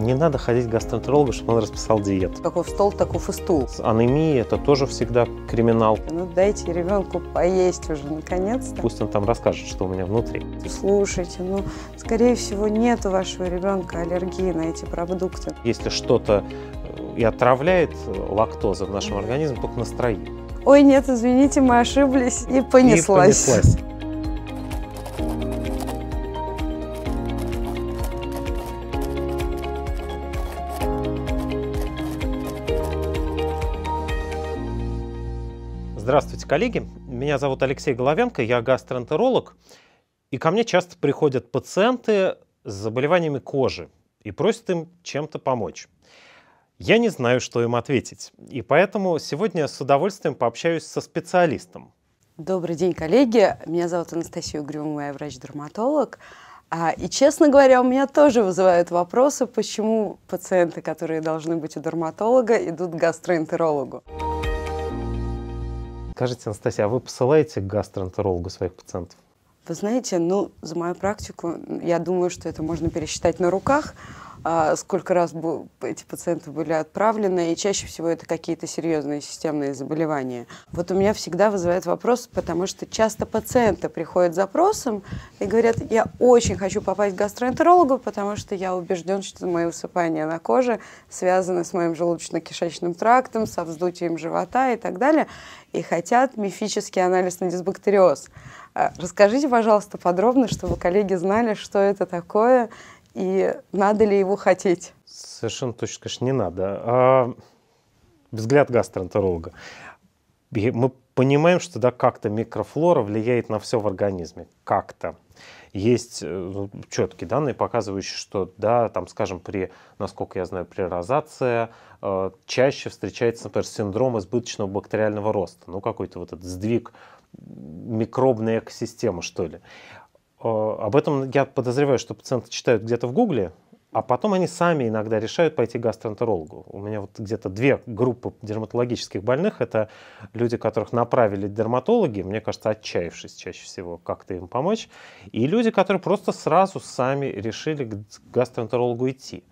Не надо ходить к гастроэнтерологу, чтобы он расписал диет. Каков стол, таков и стул. Анемия – это тоже всегда криминал. Ну дайте ребенку поесть уже, наконец-то. Пусть он там расскажет, что у меня внутри. Слушайте, ну, скорее всего, нет у вашего ребенка аллергии на эти продукты. Если что-то э, и отравляет э, лактоза в нашем организме, только настроение. Ой, нет, извините, мы ошиблись и понеслась. И понеслась. коллеги. Меня зовут Алексей Головенко, я гастроэнтеролог. И ко мне часто приходят пациенты с заболеваниями кожи и просят им чем-то помочь. Я не знаю, что им ответить. И поэтому сегодня с удовольствием пообщаюсь со специалистом. Добрый день, коллеги. Меня зовут Анастасия Угрюмова, я врач-дерматолог. А, и, честно говоря, у меня тоже вызывают вопросы, почему пациенты, которые должны быть у дерматолога, идут к гастроэнтерологу. Скажите, Анастасия, а вы посылаете к гастроэнтерологу своих пациентов? Вы знаете, ну, за мою практику, я думаю, что это можно пересчитать на руках, а, сколько раз эти пациенты были отправлены, и чаще всего это какие-то серьезные системные заболевания. Вот у меня всегда вызывает вопрос, потому что часто пациенты приходят с запросом и говорят, я очень хочу попасть к гастроэнтерологу, потому что я убежден, что мои высыпания на коже связаны с моим желудочно-кишечным трактом, со вздутием живота и так далее, и хотят мифический анализ на дисбактериоз. А, расскажите, пожалуйста, подробно, чтобы коллеги знали, что это такое и надо ли его хотеть. Совершенно точно, конечно, не надо. А, взгляд гастроэнтеролога. Мы понимаем, что да, как-то микрофлора влияет на все в организме. Как-то. Есть э, ну, четкие данные, показывающие, что да, там, скажем, при, насколько я знаю, при розации э, чаще встречается, например, синдром избыточного бактериального роста. Ну, какой-то вот этот сдвиг микробная экосистема, что ли. Э, об этом я подозреваю, что пациенты читают где-то в Гугле, а потом они сами иногда решают пойти к гастроэнтерологу. У меня вот где-то две группы дерматологических больных. Это люди, которых направили дерматологи, мне кажется, отчаявшись чаще всего как-то им помочь. И люди, которые просто сразу сами решили к гастроэнтерологу идти.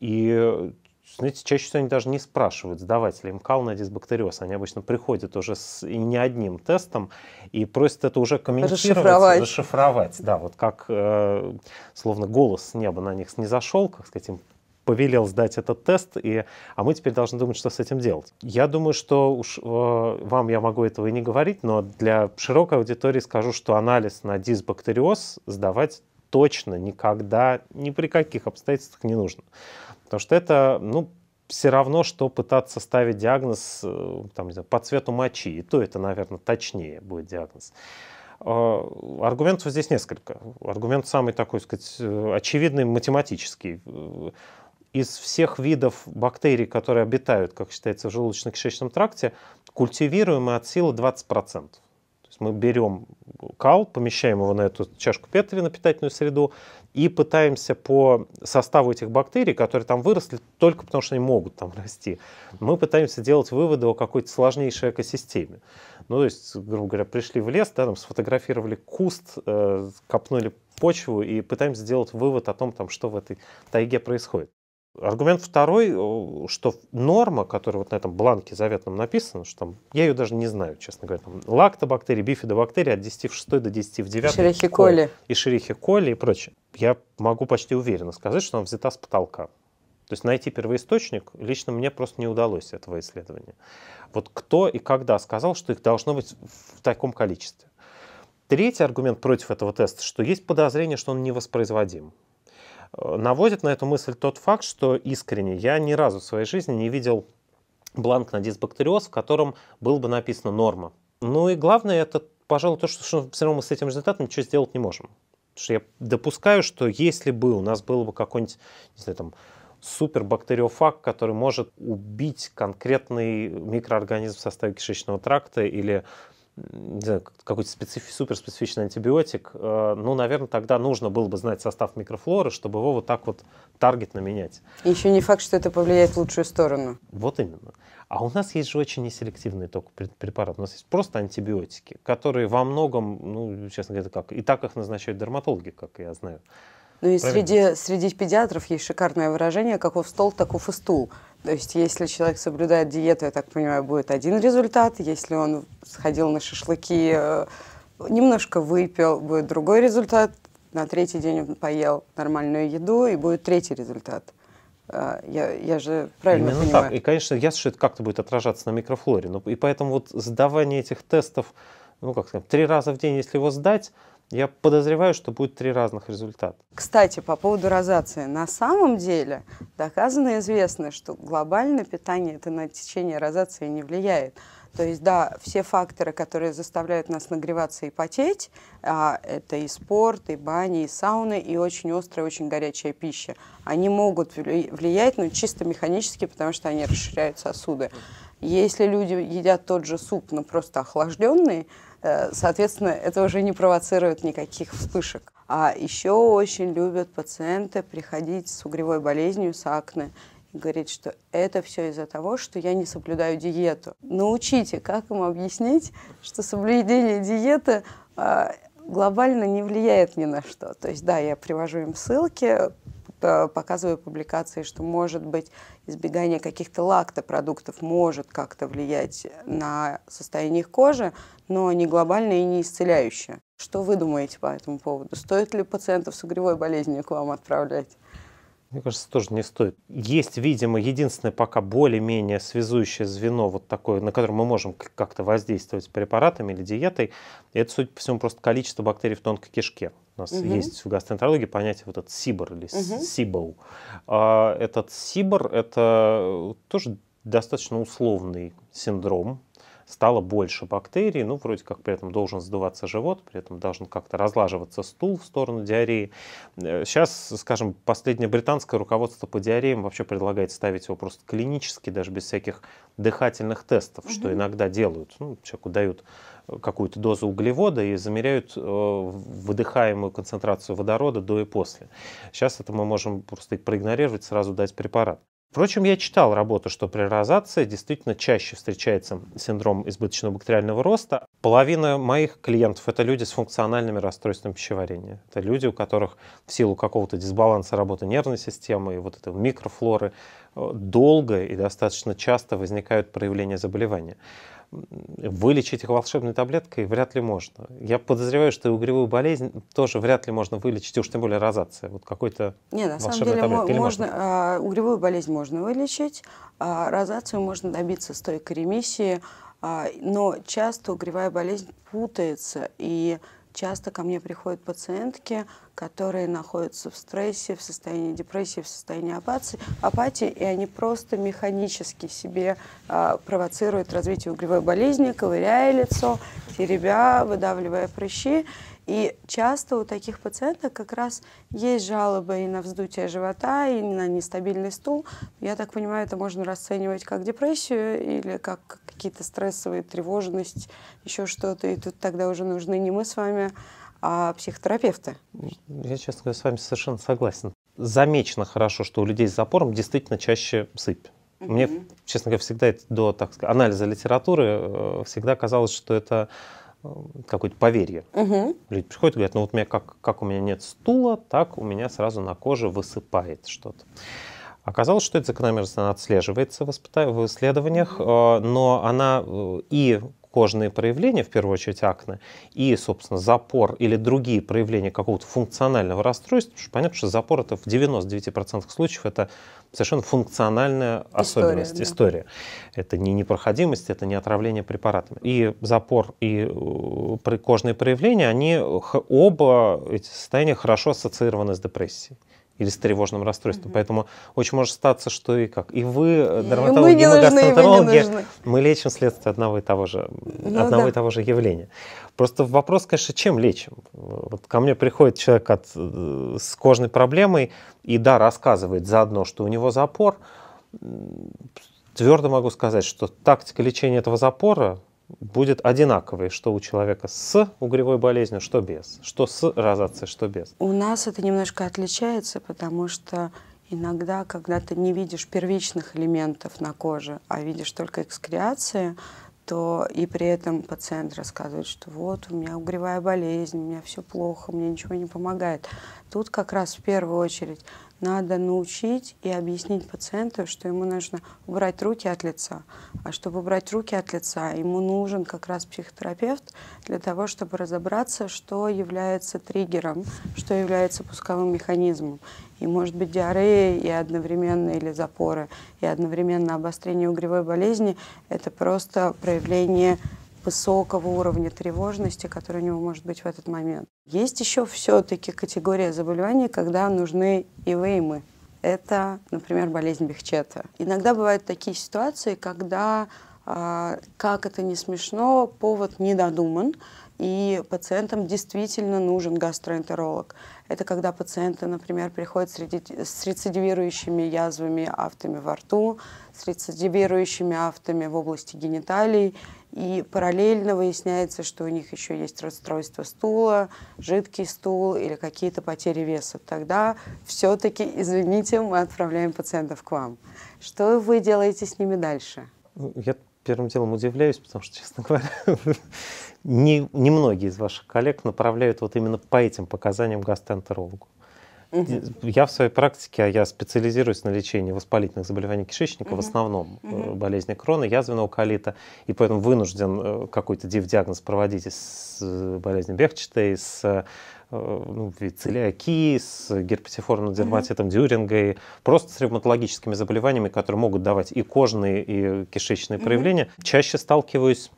И знаете, чаще всего они даже не спрашивают сдавателя МКАЛ на дисбактериоз. Они обычно приходят уже с не одним тестом и просят это уже комментировать, расшифровать. расшифровать. Да, вот как э, словно голос с неба на них снизошел, как сказать, им повелел сдать этот тест, и, а мы теперь должны думать, что с этим делать. Я думаю, что уж э, вам я могу этого и не говорить, но для широкой аудитории скажу, что анализ на дисбактериоз сдавать точно никогда, ни при каких обстоятельствах не нужно. Потому что это, ну, все равно, что пытаться ставить диагноз э, там, не знаю, по цвету мочи. И то это, наверное, точнее будет диагноз. А, аргументов здесь несколько. Аргумент самый такой, сказать, э, очевидный, математический. Э, из всех видов бактерий, которые обитают, как считается, в желудочно-кишечном тракте, культивируемы от силы 20% мы берем кал, помещаем его на эту чашку Петри, на питательную среду, и пытаемся по составу этих бактерий, которые там выросли только потому, что они могут там расти, мы пытаемся делать выводы о какой-то сложнейшей экосистеме. Ну, то есть, грубо говоря, пришли в лес, да, там сфотографировали куст, э, копнули почву и пытаемся сделать вывод о том, там, что в этой тайге происходит. Аргумент второй, э, что норма, которая вот на этом бланке заветном написана, что там, я ее даже не знаю, честно говоря, там, лактобактерии, бифидобактерии от 10 в 6 до 10 в 9. Шерихи коли. И шерихи коли и прочее. Я могу почти уверенно сказать, что она взята с потолка. То есть найти первоисточник лично мне просто не удалось этого исследования. Вот кто и когда сказал, что их должно быть в таком количестве. Третий аргумент против этого теста, что есть подозрение, что он невоспроизводим наводит на эту мысль тот факт, что искренне я ни разу в своей жизни не видел бланк на дисбактериоз, в котором было бы написано норма. Ну и главное, это, пожалуй, то, что, что все равно мы с этим результатом ничего сделать не можем. Потому что я допускаю, что если бы у нас был бы какой-нибудь, не знаю, там, супербактериофаг, который может убить конкретный микроорганизм в составе кишечного тракта или не знаю, какой-то специф, суперспецифичный антибиотик, э, ну, наверное, тогда нужно было бы знать состав микрофлоры, чтобы его вот так вот таргетно менять. еще не факт, что это повлияет в лучшую сторону. Вот именно. А у нас есть же очень неселективный только препарат. У нас есть просто антибиотики, которые во многом, ну, честно говоря, как и так их назначают дерматологи, как я знаю. Ну и среди, среди педиатров есть шикарное выражение «каков стол, таков и стул». То есть, если человек соблюдает диету, я так понимаю, будет один результат. Если он сходил на шашлыки, э, немножко выпил, будет другой результат. На третий день он поел нормальную еду, и будет третий результат. Э, я, я же правильно Именно понимаю. так. И, конечно, я что это как-то будет отражаться на микрофлоре. Но, ну, и поэтому вот сдавание этих тестов, ну, как сказать, три раза в день, если его сдать, я подозреваю, что будет три разных результата. Кстати, по поводу розации. На самом деле доказано и известно, что глобальное питание это на течение розации не влияет. То есть, да, все факторы, которые заставляют нас нагреваться и потеть, а, это и спорт, и бани, и сауны, и очень острая, очень горячая пища, они могут влиять, но чисто механически, потому что они расширяют сосуды. Если люди едят тот же суп, но просто охлажденный, Э, соответственно, это уже не провоцирует никаких вспышек. А еще очень любят пациенты приходить с угревой болезнью, с акне, и говорить, что это все из-за того, что я не соблюдаю диету. Научите, как им объяснить, что соблюдение диеты а, глобально не влияет ни на что. То есть, да, я привожу им ссылки, Э, показываю публикации, что, может быть, избегание каких-то лактопродуктов может как-то влиять на состояние их кожи, но не глобально и не исцеляюще. Что вы думаете по этому поводу? Стоит ли пациентов с угревой болезнью к вам отправлять? Мне кажется, тоже не стоит. Есть, видимо, единственное пока более-менее связующее звено, вот такое, на которое мы можем как-то воздействовать препаратами или диетой. Это, судя по всему, просто количество бактерий в тонкой кишке. У нас угу. есть в гастроэнтерологии понятие вот этот сибор или угу. сибоу. А этот сибор – это э, тоже достаточно условный синдром, стало больше бактерий, ну, вроде как при этом должен сдуваться живот, при этом должен как-то разлаживаться стул в сторону диареи. Сейчас, э, скажем, последнее британское руководство по диареям вообще предлагает ставить его просто клинически, даже без всяких дыхательных тестов, угу. что иногда делают. Ну, человеку дают э, какую-то дозу углевода и замеряют э, выдыхаемую концентрацию водорода до и после. Сейчас это мы можем просто проигнорировать, сразу дать препарат. Впрочем, я читал работу, что при розации действительно чаще встречается синдром избыточного бактериального роста. Половина моих клиентов – это люди с функциональными расстройствами пищеварения. Это люди, у которых в силу какого-то дисбаланса работы нервной системы и вот этой микрофлоры э, долго и достаточно часто возникают проявления заболевания вылечить их волшебной таблеткой вряд ли можно. Я подозреваю, что и угревую болезнь тоже вряд ли можно вылечить, уж тем более розация. Вот какой-то Нет, на самом деле можно, можно? А, угревую болезнь можно вылечить, а розацию можно добиться стойкой ремиссии, а, но часто угревая болезнь путается, и часто ко мне приходят пациентки – которые находятся в стрессе, в состоянии депрессии, в состоянии апатии, апатии и они просто механически себе э, провоцируют развитие углевой болезни, ковыряя лицо, теребя, выдавливая прыщи. И часто у таких пациенток как раз есть жалобы и на вздутие живота, и на нестабильный стул. Я так понимаю, это можно расценивать как депрессию или как какие-то стрессовые, тревожность, еще что-то. И тут тогда уже нужны не мы с вами, а психотерапевты. Я, честно говоря, с вами совершенно согласен. Замечено хорошо, что у людей с запором действительно чаще сыпь. Угу. Мне, честно говоря, всегда до так сказать, анализа литературы э, всегда казалось, что это э, какое-то поверье. Угу. Люди приходят и говорят, ну вот у меня как, как у меня нет стула, так у меня сразу на коже высыпает что-то. Оказалось, что эта закономерность она отслеживается в исследованиях, э, но она и кожные проявления, в первую очередь акне, и, собственно, запор или другие проявления какого-то функционального расстройства, потому что понятно, что запор это в 99% случаев это совершенно функциональная история, особенность, да. история. Это не непроходимость, это не отравление препаратами. И запор, и э, кожные проявления, они оба эти состояния хорошо ассоциированы с депрессией или с тревожным расстройством. Mm-hmm. Поэтому очень может статься, что и как. И вы, э, дерматологи, и мы, не и мы нужны, мы лечим следствие одного и того же, ну, одного да. и того же явления. Просто вопрос, конечно, чем лечим? Вот ко мне приходит человек от, э, с кожной проблемой и, да, рассказывает заодно, что у него запор. Твердо могу сказать, что тактика лечения этого запора будет одинаковый, что у человека с угревой болезнью, что без, что с розацией, что без? У нас это немножко отличается, потому что иногда, когда ты не видишь первичных элементов на коже, а видишь только экскреации, то и при этом пациент рассказывает, что вот у меня угревая болезнь, у меня все плохо, мне ничего не помогает. Тут как раз в первую очередь надо научить и объяснить пациенту, что ему нужно убрать руки от лица. А чтобы убрать руки от лица, ему нужен как раз психотерапевт для того, чтобы разобраться, что является триггером, что является пусковым механизмом. И может быть диарея и одновременно, или запоры, и одновременно обострение угревой болезни – это просто проявление высокого уровня тревожности, который у него может быть в этот момент. Есть еще все-таки категория заболеваний, когда нужны и ивеймы. Это, например, болезнь Бехчета. Иногда бывают такие ситуации, когда, а, как это не смешно, повод не додуман, и пациентам действительно нужен гастроэнтеролог. Это когда пациенты, например, приходят с рецидивирующими язвами, автами во рту, с рецидивирующими автами в области гениталий и параллельно выясняется, что у них еще есть расстройство стула, жидкий стул или какие-то потери веса. Тогда все-таки, извините, мы отправляем пациентов к вам. Что вы делаете с ними дальше? Ну, я первым делом удивляюсь, потому что, честно говоря, немногие не из ваших коллег направляют вот именно по этим показаниям гастроэнтерологу. Угу. Я в своей практике, а я специализируюсь на лечении воспалительных заболеваний кишечника, угу. в основном угу. болезни крона, язвенного колита, и поэтому вынужден э, какой-то диагноз проводить с э, болезнью Бехчета, и с ну, целиакии, с герпетиформным дерматитом mm Дюринга, и просто с ревматологическими заболеваниями, которые могут давать и кожные, и кишечные mm проявления, чаще сталкиваюсь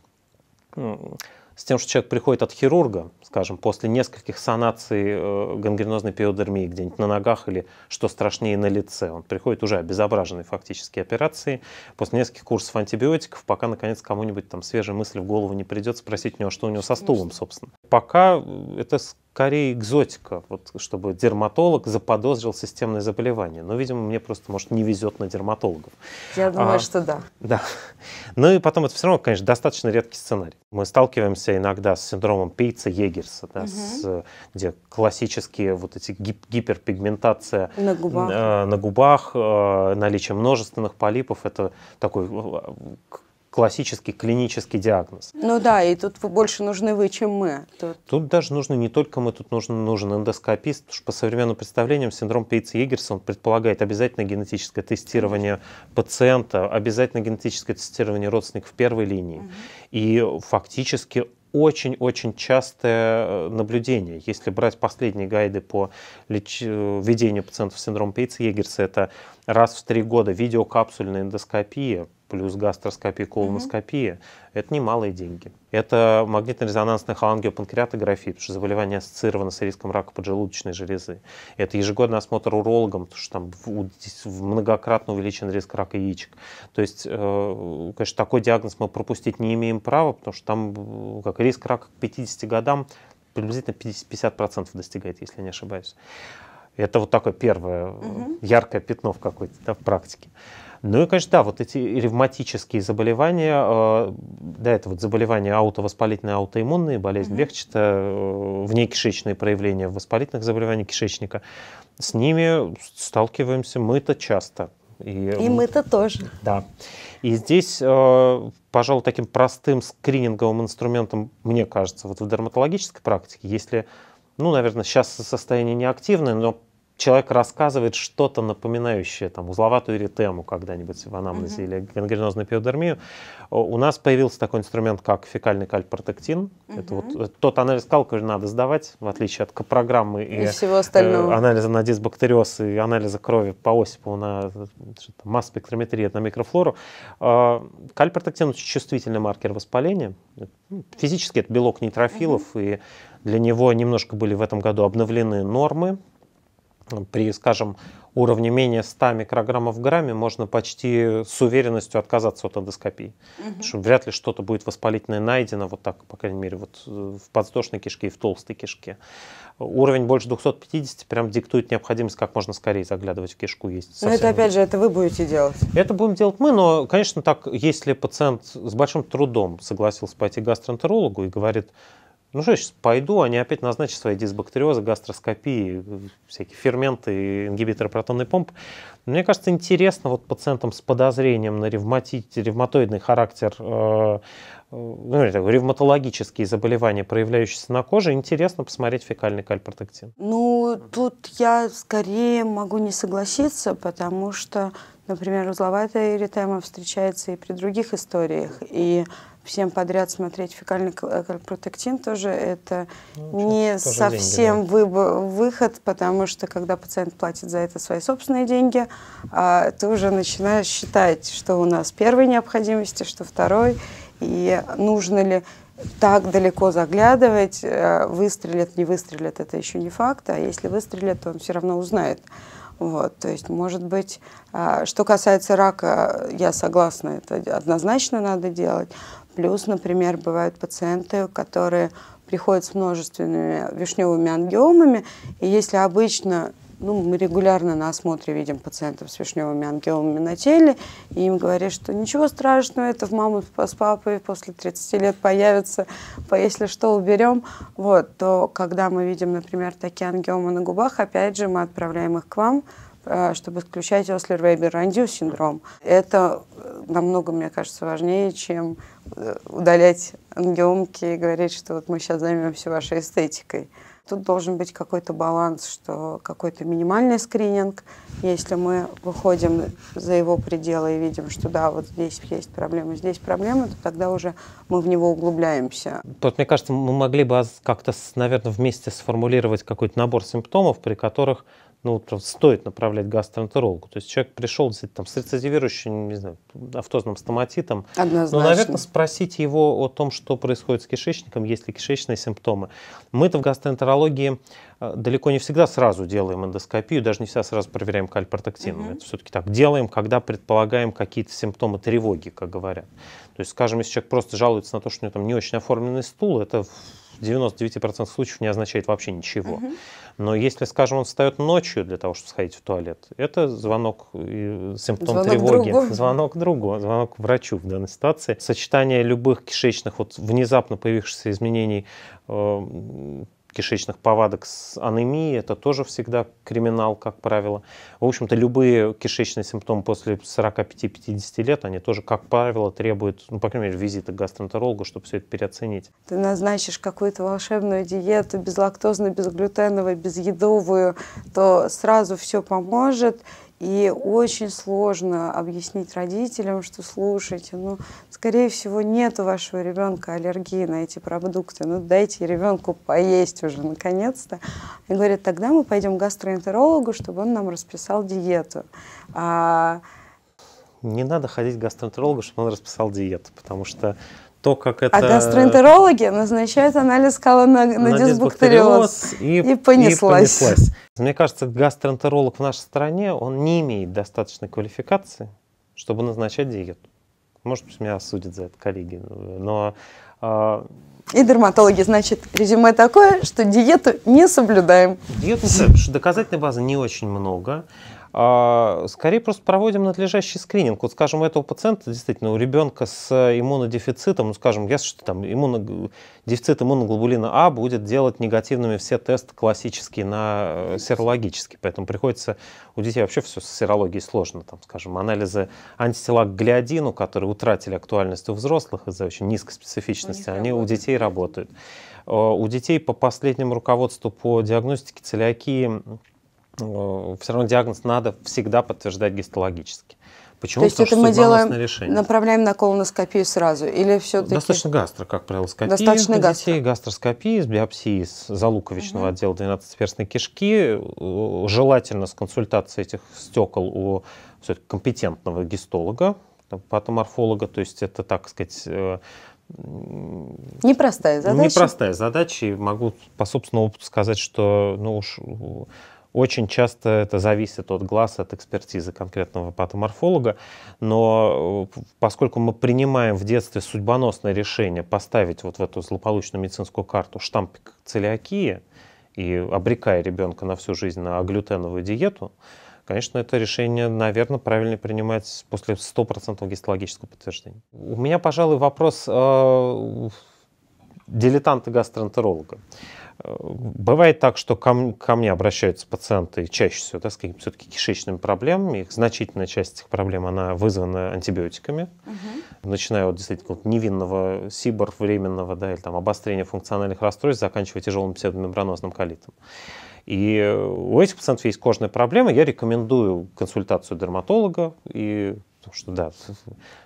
с тем, что человек приходит от хирурга, скажем, после нескольких санаций э, гангренозной пиодермии где-нибудь на ногах или, что страшнее, на лице. Он приходит уже обезображенный фактически операции, после нескольких курсов антибиотиков, пока, наконец, кому-нибудь там свежая мысль в голову не придет спросить у него, что у него со стулом, собственно. Пока э, это скорее экзотика, вот, чтобы дерматолог заподозрил системное заболевание. Но, видимо, мне просто, может, не везет на дерматологов. Я думаю, а, что да. Да. Ну и потом это все равно, конечно, достаточно редкий сценарий. Мы сталкиваемся иногда с синдромом пейца Егерса, да, угу. с, э, где классические вот эти гип гиперпигментация на губах, э, на губах э, наличие множественных полипов. Это такой э, классический клинический диагноз. Ну да, и тут вы больше нужны вы, чем мы. Тут, тут даже нужно не только мы, тут нужен, нужен эндоскопист, потому что по современным представлениям синдром пейца егерса он предполагает обязательно генетическое тестирование пациента, обязательно генетическое тестирование родственников первой линии. Угу. И фактически очень-очень частое э, наблюдение. Если брать последние гайды по леч... Э, ведению пациентов с синдромом Пейца-Егерса, это раз в три года видеокапсульная эндоскопия, плюс гастроскопия, колоноскопия, угу. это немалые деньги. Это магнитно-резонансная холангиопанкреатография, потому что заболевание ассоциировано с риском рака поджелудочной железы. Это ежегодный осмотр урологом, потому что там многократно увеличен риск рака яичек. То есть, э, конечно, такой диагноз мы пропустить не имеем права, потому что там э, как риск рака к 50 годам приблизительно 50% достигает, если я не ошибаюсь. Это вот такое первое угу. яркое пятно в какой-то да, в практике. Ну и, конечно, да, вот эти ревматические заболевания, э, да, это вот заболевания аутовоспалительные, аутоиммунные, болезнь угу. Бехчета, э, внекишечные проявления воспалительных заболеваний кишечника, с ними сталкиваемся мы-то часто. И, и мы-то тоже. Да. И здесь, э, пожалуй, таким простым скрининговым инструментом, мне кажется, вот в дерматологической практике, если, ну, наверное, сейчас состояние неактивное, но человек рассказывает что-то напоминающее там, узловатую эритему когда-нибудь в анамнезе mm-hmm. или гангренозную пиодермию, у нас появился такой инструмент, как фекальный кальпротектин. Mm-hmm. Это вот э, тот анализ калка надо сдавать, в отличие от копрограммы и, и всего остального. Э, анализа на дисбактериоз и анализа крови по Осипову на э, масс-спектрометрии, на микрофлору. Э, кальпротектин очень чувствительный маркер воспаления. Ну, физически это белок нейтрофилов, mm-hmm. и для него немножко были в этом году обновлены нормы при, скажем, уровне менее 100 микрограммов в грамме можно почти с уверенностью отказаться от эндоскопии. Угу. что вряд ли что-то будет воспалительное найдено, вот так, по крайней мере, вот э, в подвздошной кишке и в толстой кишке. Уровень больше 250 прям диктует необходимость как можно скорее заглядывать в кишку. Есть ну, совсем... Но это, опять же, это вы будете делать? Это будем делать мы, но, конечно, так, если пациент с большим трудом согласился пойти к гастроэнтерологу и говорит, ну что, я сейчас пойду, они опять назначат свои дисбактериозы, гастроскопии, всякие ферменты, ингибиторы протонной помпы. Мне кажется, интересно вот пациентам с подозрением на ревматит, ревматоидный характер, э, ну, ревматологические заболевания, проявляющиеся на коже, интересно посмотреть фекальный кальпротектин. Ну, тут я скорее могу не согласиться, потому что, например, узловатая эритема встречается и при других историях, и всем подряд смотреть фекальный колпротектин э, тоже это ну, не тоже совсем деньги, да. выход, потому что когда пациент платит за это свои собственные деньги, а, ты уже начинаешь считать, что у нас первой необходимости, что второй, и нужно ли так далеко заглядывать, э, выстрелят, не выстрелят, это еще не факт, а если выстрелят, то он все равно узнает. Вот, то есть, может быть, а, что касается рака, я согласна, это однозначно надо делать. Плюс, например, бывают пациенты, которые приходят с множественными вишневыми ангиомами, и если обычно ну, мы регулярно на осмотре видим пациентов с вишневыми ангиомами на теле, и им говорят, что ничего страшного, это в маму с папой после 30 лет появится, если что, уберем. Вот, то когда мы видим, например, такие ангиомы на губах, опять же, мы отправляем их к вам, Э, чтобы исключать Ослер-Вейбер-Рандю синдром. Это э, намного, мне кажется, важнее, чем э, удалять ангиомки и говорить, что вот мы сейчас займемся вашей эстетикой. Тут должен быть какой-то баланс, что какой-то минимальный скрининг. Если мы выходим за его пределы и видим, что да, вот здесь есть проблемы, здесь проблемы, то тогда уже мы в него углубляемся. Тут, мне кажется, мы могли бы а, как-то, наверное, вместе сформулировать какой-то набор симптомов, при которых ну, вот стоит направлять гастроэнтерологу. То есть человек пришел там, с рецидивирующим, не знаю, автозным стоматитом. Ну, Однозначно. Но, наверное, спросить его о том, что происходит с кишечником, есть ли кишечные симптомы. Мы-то в гастроэнтерологии э, далеко не всегда сразу делаем эндоскопию, даже не всегда сразу проверяем кальпротектин. Угу. Это все-таки так делаем, когда предполагаем какие-то симптомы тревоги, как говорят. То есть, скажем, если человек просто жалуется на то, что у него там не очень оформленный стул, это в 99% случаев не означает вообще ничего. Угу. Но если, скажем, он встает ночью для того, чтобы сходить в туалет, это звонок, симптом звонок тревоги, другу. звонок другу, звонок врачу в данной ситуации. Сочетание любых кишечных, вот внезапно появившихся изменений э, кишечных повадок с анемией, это тоже всегда криминал, как правило. В общем-то, любые кишечные симптомы после 45-50 лет, они тоже, как правило, требуют, ну, по крайней мере, визита к гастроэнтерологу, чтобы все это переоценить. Ты назначишь какую-то волшебную диету, безлактозную, безглютеновую, безъедовую, то сразу все поможет, и очень сложно объяснить родителям, что слушайте, ну, скорее всего, нет у вашего ребенка аллергии на эти продукты, ну, дайте ребенку поесть уже, наконец-то. И говорят, тогда мы пойдем к гастроэнтерологу, чтобы он нам расписал диету. А... Не надо ходить к гастроэнтерологу, чтобы он расписал диету, потому что то, как это... А гастроэнтерологи назначают анализ скалы на, на, на дисбактериоз. И, и, понеслась. и понеслась. Мне кажется, гастроэнтеролог в нашей стране, он не имеет достаточной квалификации, чтобы назначать диету. Может быть, меня осудят за это коллеги, но... Э... И дерматологи, значит, резюме такое, что диету не соблюдаем. Диету не соблюдаем, потому что доказательной базы не очень много. А, скорее просто проводим надлежащий скрининг. Вот, скажем, у этого пациента, действительно, у ребенка с иммунодефицитом, ну, скажем, ясно, что там иммуно... дефицит иммуноглобулина А будет делать негативными все тесты классические на э, серологические. Поэтому приходится у детей вообще все с серологией сложно. Там, скажем, анализы антитела к глиодину, которые утратили актуальность у взрослых из-за очень низкой специфичности, они работают. у детей работают. Э, у детей по последнему руководству по диагностике целиакии Э, все равно диагноз надо всегда подтверждать гистологически. Почему? То есть Потому это мы делаем, решение. направляем на колоноскопию сразу или все-таки? Достаточно гастро, как правило, скопия. Достаточно гастро. гастроскопии с биопсии с залуковичного угу. отдела 12-перстной кишки, э, желательно с консультацией этих стекол у компетентного гистолога, патоморфолога, то есть это, так сказать, э, Непростая задача. Непростая задача. И могу по собственному опыту сказать, что ну уж очень часто это зависит от глаз, от экспертизы конкретного патоморфолога, но э, поскольку мы принимаем в детстве судьбоносное решение поставить вот в эту злополучную медицинскую карту штампик целиакии и обрекая ребенка на всю жизнь на глютеновую диету, конечно, это решение, наверное, правильно принимать после 100% гистологического подтверждения. У меня, пожалуй, вопрос э, дилетанта-гастроэнтеролога. -э Бывает так, что ко, ко мне обращаются пациенты чаще всего да, с какими-то все-таки кишечными проблемами. Их значительная часть этих проблем она вызвана антибиотиками, угу. начиная от действительно невинного сибор временного да, или там, обострения функциональных расстройств, заканчивая тяжелым псевдомембранозным колитом. И у этих пациентов есть кожные проблемы. Я рекомендую консультацию дерматолога и что, да,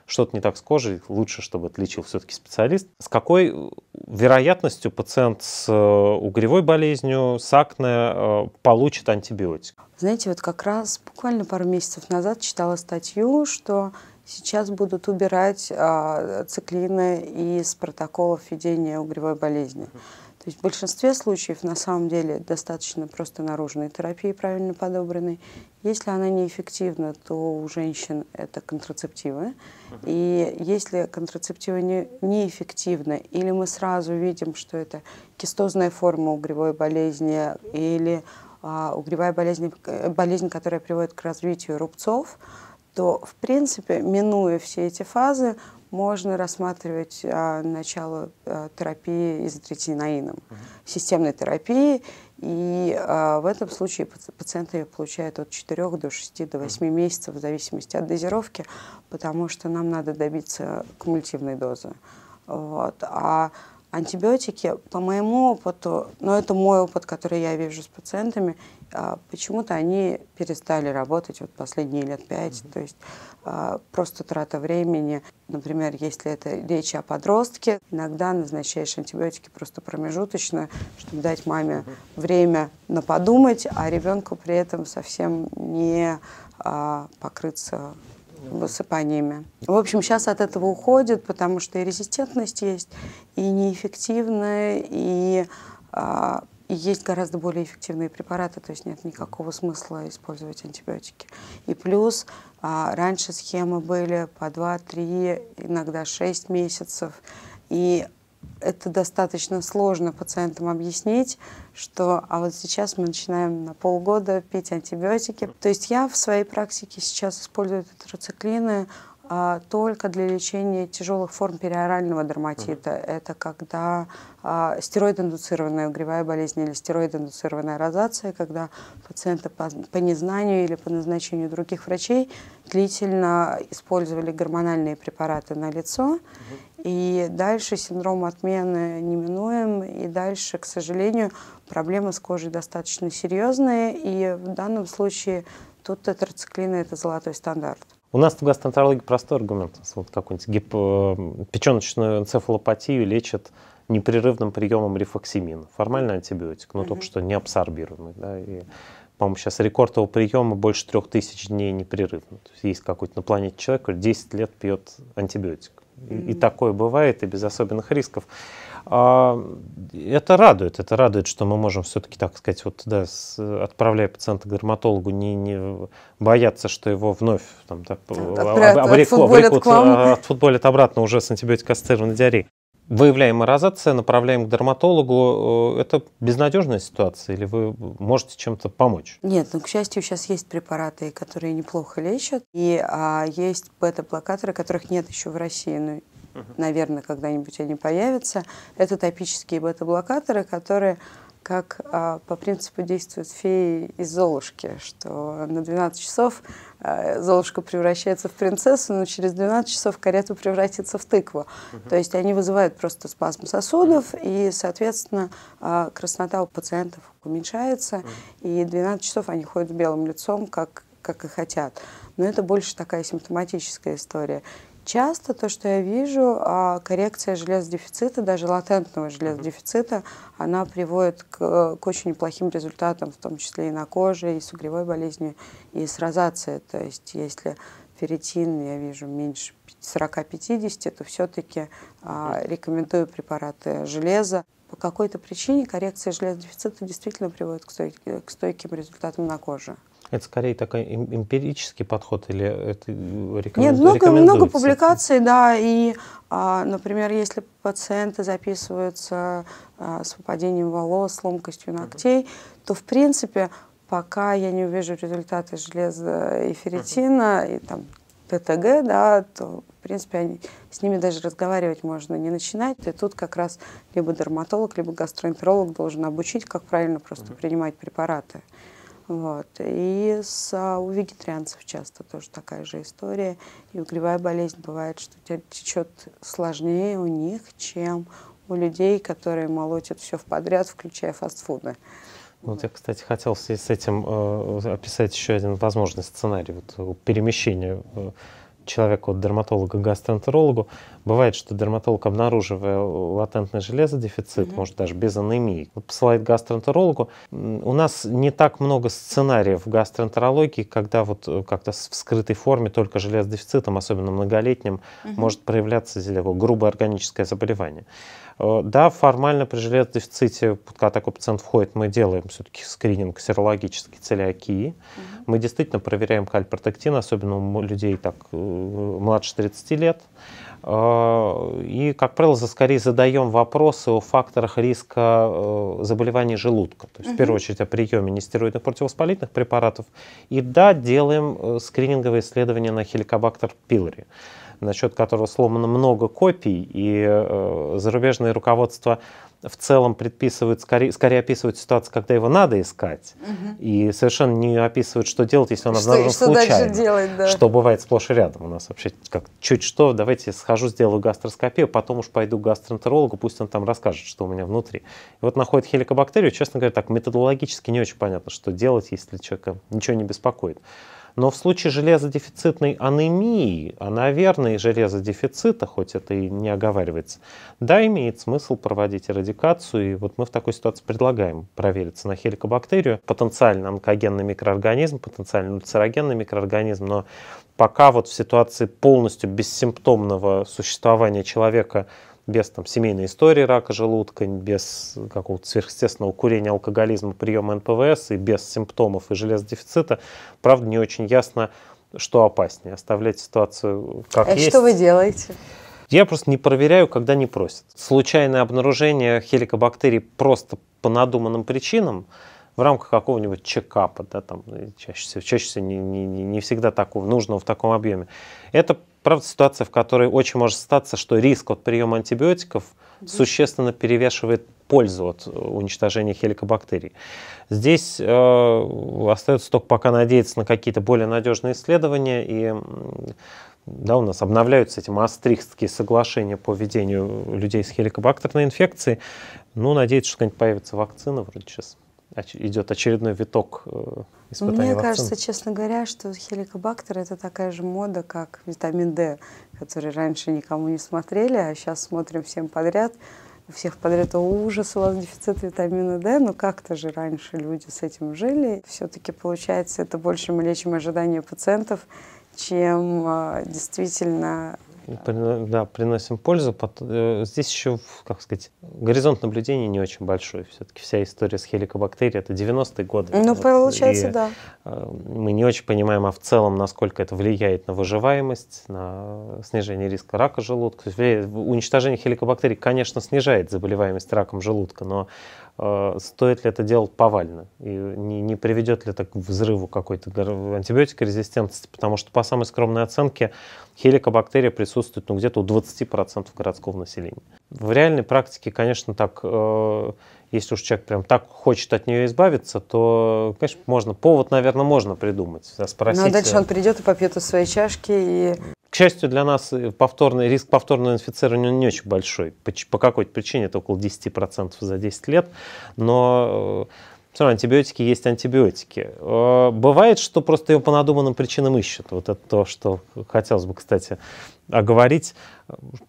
что-то не так с кожей, лучше, чтобы отличил все-таки специалист. С какой э, вероятностью пациент с э, угревой болезнью, с акне э, получит антибиотик? Знаете, вот как раз буквально пару месяцев назад читала статью, что сейчас будут убирать а, циклины из протоколов ведения угревой болезни в большинстве случаев на самом деле достаточно просто наружной терапии правильно подобранной. Если она неэффективна, то у женщин это контрацептивы. И если контрацептивы не, неэффективны, или мы сразу видим, что это кистозная форма угревой болезни, или а, угревая болезнь, э, болезнь, которая приводит к развитию рубцов, то, в принципе, минуя все эти фазы, можно рассматривать а, начало а, терапии изотретинаином, угу. системной терапии, и а, в этом случае паци пациенты получают от 4 до 6 до 8 угу. месяцев в зависимости от дозировки, потому что нам надо добиться кумулятивной дозы. Вот. А Антибиотики, по моему опыту, но это мой опыт, который я вижу с пациентами, а, почему-то они перестали работать вот последние лет пять, mm то есть а, просто трата времени. Например, если это речь о подростке, иногда назначаешь антибиотики просто промежуточно, чтобы дать маме время на подумать, а ребенку при этом совсем не а, покрыться высыпаниями. В общем, сейчас от этого уходит, потому что и резистентность есть, и неэффективная, и а, и есть гораздо более эффективные препараты, то есть нет никакого смысла использовать антибиотики. И плюс а, раньше схемы были по 2-3, иногда 6 месяцев, и это достаточно сложно пациентам объяснить, что а вот сейчас мы начинаем на полгода пить антибиотики. То есть я в своей практике сейчас использую тетрациклины а, только для лечения тяжелых форм периорального дерматита. Mm-hmm. Это когда а, стероид-индуцированная угревая болезнь или стероид-индуцированная розация, когда пациенты по, по незнанию или по назначению других врачей длительно использовали гормональные препараты на лицо. Mm-hmm. И дальше синдром отмены неминуем, и дальше, к сожалению, проблемы с кожей достаточно серьезные, и в данном случае тут тетрациклины – это золотой стандарт. У нас в гастроэнтерологии простой аргумент. Вот какую-нибудь гип... Э, печеночную энцефалопатию лечат непрерывным приемом рефоксимина. Формальный антибиотик, но только что неабсорбируемый. Да, и, по-моему, сейчас рекорд его приема больше трех тысяч дней непрерывно. То есть есть какой-то на планете человек, который 10 лет пьет антибиотик. И, и такое бывает, и без особенных рисков. А, это радует, это радует, что мы можем все-таки, так сказать, вот, да, с, отправляя пациента к дерматологу, не, не бояться, что его вновь там, да, Отправят, обреку, от обрекут а, от обратно уже с антибиотикоцированной диареей. Выявляем розация, направляем к дерматологу. Это безнадежная ситуация или вы можете чем-то помочь? Нет, ну, к счастью, сейчас есть препараты, которые неплохо лечат, и а, есть бета-блокаторы, которых нет еще в России, ну, наверное, когда-нибудь они появятся, это топические бета-блокаторы, которые как а, по принципу действуют феи из Золушки, что на 12 часов а, Золушка превращается в принцессу, но через 12 часов карета превратится в тыкву. Угу. То есть они вызывают просто спазм сосудов, и, соответственно, а, краснота у пациентов уменьшается, угу. и 12 часов они ходят белым лицом, как, как и хотят. Но это больше такая симптоматическая история. Часто то, что я вижу, а, коррекция железодефицита, даже латентного железодефицита, она приводит к, к очень неплохим результатам, в том числе и на коже, и с угревой болезнью, и с розацией. То есть если ферритин я вижу меньше 40-50, то все-таки а, рекомендую препараты железа. По какой-то причине коррекция железодефицита действительно приводит к стойким результатам на коже. Это скорее такой эмпирический подход или это Нет, много, много публикаций, да, и, а, например, если пациенты записываются а, с выпадением волос, с ломкостью ногтей, mm-hmm. то, в принципе, пока я не увижу результаты железа и ферритина, mm-hmm. и там ТТГ, да, то, в принципе, они, с ними даже разговаривать можно не начинать. И тут как раз либо дерматолог, либо гастроэнтеролог должен обучить, как правильно просто mm-hmm. принимать препараты. Вот. И с, а, у вегетарианцев часто тоже такая же история. И угревая болезнь бывает, что течет сложнее у них, чем у людей, которые молотят все в подряд, включая фастфуды. Вот я, кстати, хотел с этим э, описать еще один возможный сценарий вот, э, перемещения э, Человеку от дерматолога к гастроэнтерологу. Бывает, что дерматолог, обнаруживая латентный железодефицит, mm-hmm. может даже без анемии, вот посылает гастроэнтерологу. У нас не так много сценариев в гастроэнтерологии, когда вот э, как-то в скрытой форме только железодефицитом, особенно многолетним, mm-hmm. может проявляться грубое органическое заболевание. Э, да, формально при железодефиците, когда такой пациент входит, мы делаем все-таки скрининг серологической целиакии. Угу. Мы действительно проверяем кальпротектин, особенно у людей так э, младше 30 лет. Э, и, как правило, скорее задаем вопросы о факторах риска заболеваний желудка. То есть, угу. в первую очередь, о приеме нестероидных противовоспалительных препаратов. И да, делаем скрининговые исследования на хеликобактер пилори насчет которого сломано много копий, и э, зарубежное руководство в целом предписывает, скорее, скорее описывает ситуацию, когда его надо искать, угу. и совершенно не описывает, что делать, если он обнаружен что случайно. делать, да. Что бывает сплошь и рядом у нас вообще. Как, чуть что, давайте схожу, сделаю гастроскопию, потом уж пойду к гастроэнтерологу, пусть он там расскажет, что у меня внутри. И вот находит хеликобактерию, честно говоря, так методологически не очень понятно, что делать, если человека ничего не беспокоит. Но в случае железодефицитной анемии, а, наверное, и железодефицита, хоть это и не оговаривается, да, имеет смысл проводить эрадикацию. И вот мы в такой ситуации предлагаем провериться на хеликобактерию. Потенциально онкогенный микроорганизм, потенциально ульцерогенный микроорганизм, но пока вот в ситуации полностью бессимптомного существования человека без там, семейной истории рака желудка, без какого-то сверхъестественного курения, алкоголизма, приема НПВС и без симптомов и железодефицита, правда, не очень ясно, что опаснее, оставлять ситуацию как а есть. что вы делаете? Я просто не проверяю, когда не просят. Случайное обнаружение хеликобактерий просто по надуманным причинам в рамках какого-нибудь чекапа, да, там, чаще всего, чаще всего не, не, не всегда такого, нужного в таком объеме, это Правда, ситуация, в которой очень может статься, что риск от приема антибиотиков да. существенно перевешивает пользу от э, уничтожения хеликобактерий. Здесь э, остается только пока надеяться на какие-то более надежные исследования и да, у нас обновляются эти мастрихтские соглашения по ведению людей с хеликобактерной инфекцией. Ну, надеяться, что когда-нибудь появится вакцина, вроде сейчас идет очередной виток э, испытание Мне вакцин? кажется, честно говоря, что хеликобактер — это такая же мода, как витамин D, который раньше никому не смотрели, а сейчас смотрим всем подряд. У всех подряд, о, ужас, у вас дефицит витамина D, но как-то же раньше люди с этим жили. Все-таки, получается, это больше мы лечим ожидания пациентов, чем а, действительно Э, да, приносим пользу. Э, здесь еще, как сказать, горизонт наблюдения не очень большой. Все-таки вся история с хеликобактерией – это 90-е годы. Ну, вот, получается, и да. Э, мы не очень понимаем, а в целом, насколько это влияет на выживаемость, на снижение риска рака желудка. Уничтожение хеликобактерий, конечно, снижает заболеваемость раком желудка, но стоит ли это делать повально, и не, не приведет ли это к взрыву какой-то антибиотикорезистентности, потому что по самой скромной оценке Хеликобактерия присутствует ну, где-то у 20% городского населения. В реальной практике, конечно, так, э, если уж человек прям так хочет от нее избавиться, то, конечно, можно, повод, наверное, можно придумать. спросить. Ну, а дальше э, он придет и попьет из своей чашки и... К счастью для нас, э, повторный, риск повторного инфицирования не очень большой. По, по какой-то причине это около 10% за 10 лет. Но э, все антибиотики есть антибиотики. Э, бывает, что просто ее по надуманным причинам ищут. Вот это то, что хотелось бы, кстати, а говорить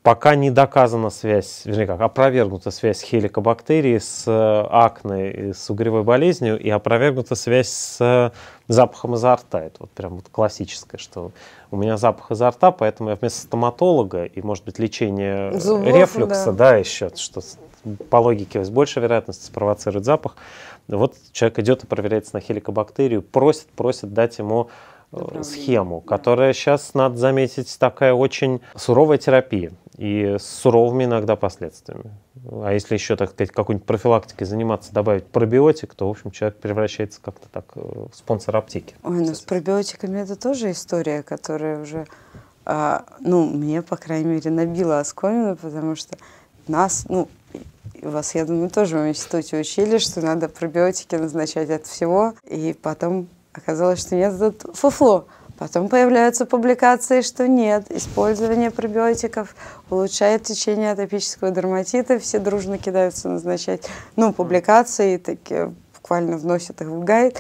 пока не доказана связь, вернее как, опровергнута связь хеликобактерии с э, акне и с угревой болезнью, и опровергнута связь с э, запахом изо рта. Это вот прям вот классическое, что у меня запах изо рта, поэтому я вместо стоматолога и, может быть, лечение э, Зубов, рефлюкса, да. да, еще, что по логике с большей вероятностью спровоцирует запах, вот человек идет и проверяется на хеликобактерию, просит, просит дать ему схему, которая сейчас, надо заметить, такая очень суровая терапия и с суровыми иногда последствиями. А если еще, так сказать, какой-нибудь профилактикой заниматься, добавить пробиотик, то, в общем, человек превращается как-то так э, в спонсор аптеки. Ой, ну с пробиотиками это тоже история, которая уже, а, ну, мне, по крайней мере, набила оскомину, потому что нас, ну, вас, я думаю, тоже в институте учили, что надо пробиотики назначать от всего, и потом Оказалось, что нет, это фуфло. Потом появляются публикации, что нет, использование пробиотиков улучшает течение атопического дерматита, все дружно кидаются назначать, ну, публикации, такие буквально вносят их в гайд.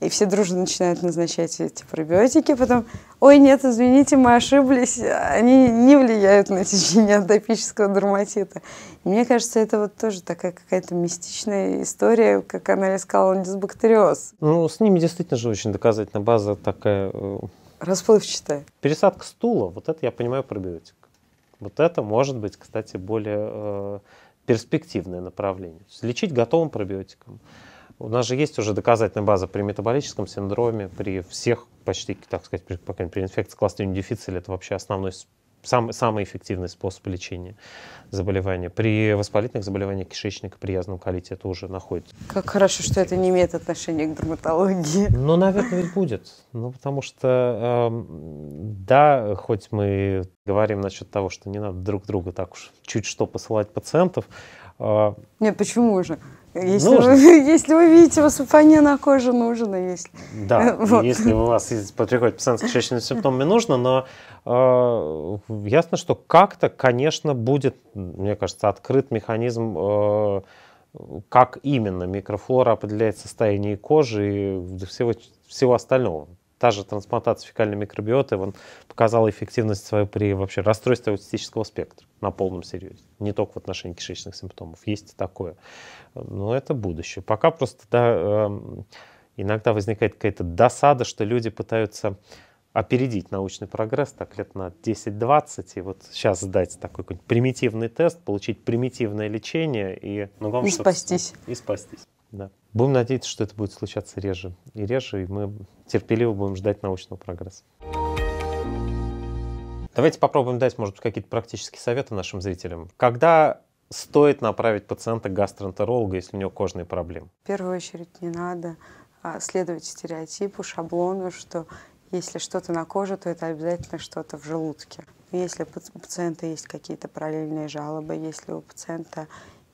И все дружно начинают назначать эти пробиотики, потом, ой, нет, извините, мы ошиблись, они не влияют на течение атопического дерматита. И мне кажется, это вот тоже такая какая-то мистичная история, как анализ колонии дисбактериоз. Ну, с ними действительно же очень доказательная база такая... Э, Расплывчатая. Пересадка стула, вот это я понимаю пробиотик. Вот это может быть, кстати, более э, перспективное направление. Лечить готовым пробиотиком. У нас же есть уже доказательная база при метаболическом синдроме, при всех почти, так сказать, при, при инфекции кластерин дефицили, это вообще основной самый самый эффективный способ лечения заболевания. При воспалительных заболеваниях кишечника, при язвенном колите это уже находится. Как хорошо, что это не имеет отношения к дерматологии. Ну, наверное, ведь будет. Ну, потому что, э, да, хоть мы говорим насчет того, что не надо друг друга так уж чуть что посылать пациентов. Э, Нет, почему же? Если, Вы, если вы видите высыпание на коже, нужно. Если... Да, вот. если у вас приходит пациент с кишечными симптомами, нужно, но э, ясно, что как-то, конечно, будет, мне кажется, открыт механизм, э, как именно микрофлора определяет состояние кожи и всего, всего остального та же трансплантация фекальной микробиоты он показала эффективность свою при вообще расстройстве аутистического спектра на полном серьезе. Не только в отношении кишечных симптомов. Есть такое. Но это будущее. Пока просто да, эм, иногда возникает какая-то досада, что люди пытаются опередить научный прогресс так лет на 10-20 и вот сейчас сдать такой какой-нибудь примитивный тест, получить примитивное лечение и... Ну, главное и спастись. И спастись, да. Будем надеяться, что это будет случаться реже и реже, и мы терпеливо будем ждать научного прогресса. Давайте попробуем дать, может быть, какие-то практические советы нашим зрителям. Когда стоит направить пациента к гастроэнтерологу, если у него кожные проблемы? В первую очередь не надо а, следовать стереотипу, шаблону, что если что-то на коже, то это обязательно что-то в желудке. Если у пациента есть какие-то параллельные жалобы, если у пациента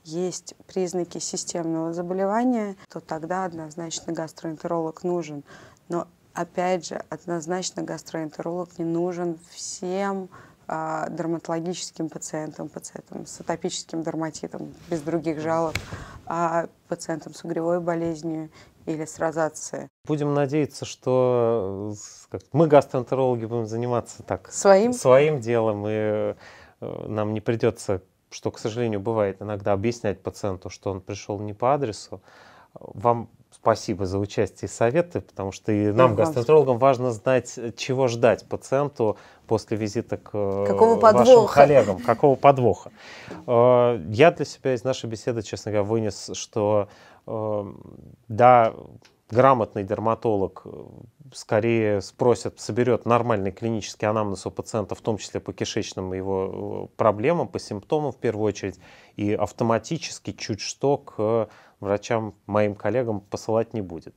есть признаки системного заболевания, то тогда однозначно гастроэнтеролог нужен. Но опять же, однозначно гастроэнтеролог не нужен всем э, дерматологическим пациентам, пациентам с атопическим дерматитом, без других жалоб, а пациентам с угревой болезнью или с розацией. Будем надеяться, что э, мы, гастроэнтерологи, будем заниматься так своим, своим делом, и э, нам не придется что, к сожалению, бывает иногда объяснять пациенту, что он пришел не по адресу, вам спасибо за участие и советы, потому что и нам, ну, гастроэнтерологам, важно знать, чего ждать пациенту после визита к э, Какого вашим коллегам. Какого подвоха. Э, я для себя из нашей беседы, честно говоря, вынес, что э, да, грамотный дерматолог э, скорее спросит, соберет нормальный клинический анамнез у пациента, в том числе по кишечным его э, проблемам, по симптомам в первую очередь, и автоматически чуть что к врачам, моим коллегам посылать не будет.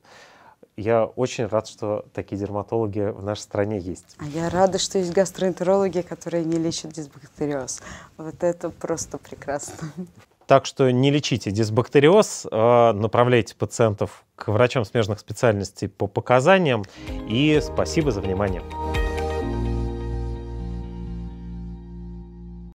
Я очень рад, что такие дерматологи в нашей стране есть. А я рада, что есть гастроэнтерологи, которые не лечат дисбактериоз. Вот это просто прекрасно. Так что не лечите дисбактериоз, а направляйте пациентов к врачам смежных специальностей по показаниям. И спасибо за внимание.